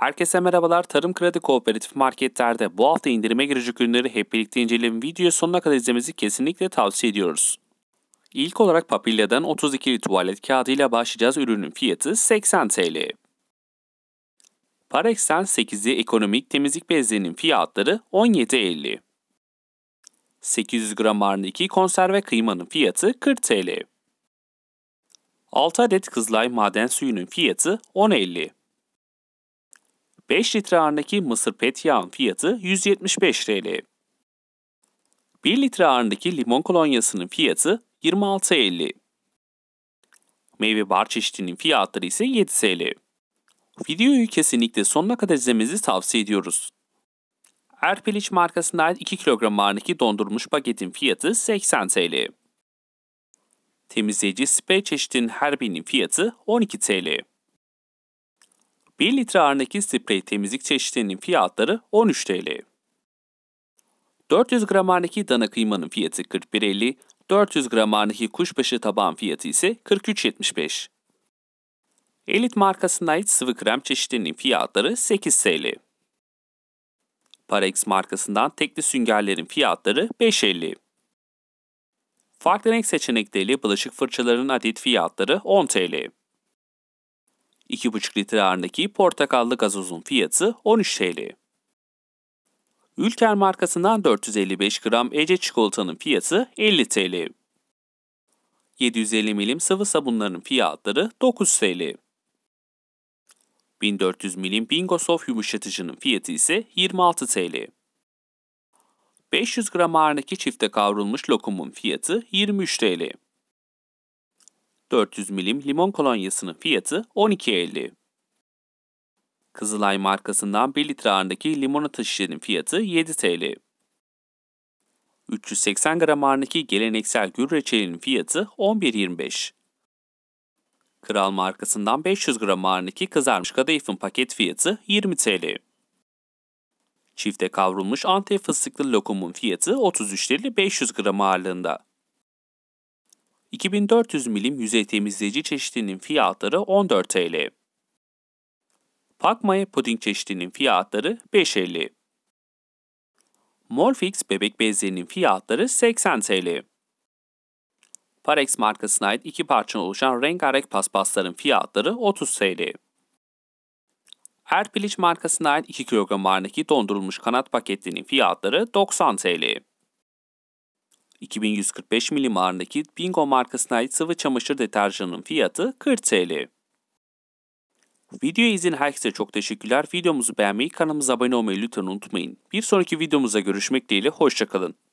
Herkese merhabalar. Tarım Kredi Kooperatif Marketler'de bu hafta indirime girecek ürünleri hep birlikte inceleyelim. Videoyu sonuna kadar izlemenizi kesinlikle tavsiye ediyoruz. İlk olarak Papilya'dan 32'li tuvalet kağıdıyla başlayacağız. Ürünün fiyatı 80 TL. Parex'ten 8'li ekonomik temizlik bezlerinin fiyatları 17.50. 800 gram 2 konserve kıymanın fiyatı 40 TL. 6 adet kızlay maden suyunun fiyatı 10.50. 5 litre ağırındaki mısır pet yağın fiyatı 175 TL. 1 litre ağırındaki limon kolonyasının fiyatı 26.50. Meyve bar çeşidinin fiyatları ise 7 TL. Videoyu kesinlikle sonuna kadar izlemenizi tavsiye ediyoruz. Erpeliç markasına ait 2 kilogram ağırındaki dondurulmuş paketin fiyatı 80 TL. Temizleyici sprey çeşidinin her birinin fiyatı 12 TL. 1 litre ağırındaki sprey temizlik çeşitlerinin fiyatları 13 TL. 400 gram ağırındaki dana kıymanın fiyatı 41.50, 400 gram ağırındaki kuşbaşı taban fiyatı ise 43.75. Elit markasına ait sıvı krem çeşitlerinin fiyatları 8 TL. Parex markasından tekli süngerlerin fiyatları 5.50. Farklı renk seçenekleriyle bulaşık fırçaların adet fiyatları 10 TL. 2,5 litre ağırındaki portakallı gazozun fiyatı 13 TL. Ülker markasından 455 gram Ece çikolatanın fiyatı 50 TL. 750 milim sıvı sabunların fiyatları 9 TL. 1400 milim Bingo Soft yumuşatıcının fiyatı ise 26 TL. 500 gram ağırındaki çifte kavrulmuş lokumun fiyatı 23 TL. 400 milim limon kolonyasının fiyatı 12.50. Kızılay markasından 1 litre ağırındaki limonata şişenin fiyatı 7 TL. 380 gram ağırındaki geleneksel gül reçelinin fiyatı 11.25. Kral markasından 500 gram ağırındaki kızarmış kadayıfın paket fiyatı 20 TL. Çifte kavrulmuş Antep fıstıklı lokumun fiyatı 33 TL 500 gram ağırlığında. 2400 milim yüzey temizleyici çeşidinin fiyatları 14 TL. Pakmaya puding çeşidinin fiyatları 5.50. Morfix bebek bezlerinin fiyatları 80 TL. Parex markasına ait iki parçadan oluşan rengarenk paspasların fiyatları 30 TL. Erpiliç markasına ait 2 kilogram ağırlığındaki dondurulmuş kanat paketlerinin fiyatları 90 TL. 2145 milim ağırındaki Bingo markasına ait sıvı çamaşır deterjanının fiyatı 40 TL. Videoyu izin herkese çok teşekkürler. Videomuzu beğenmeyi, kanalımıza abone olmayı lütfen unutmayın. Bir sonraki videomuzda görüşmek dileğiyle, hoşçakalın.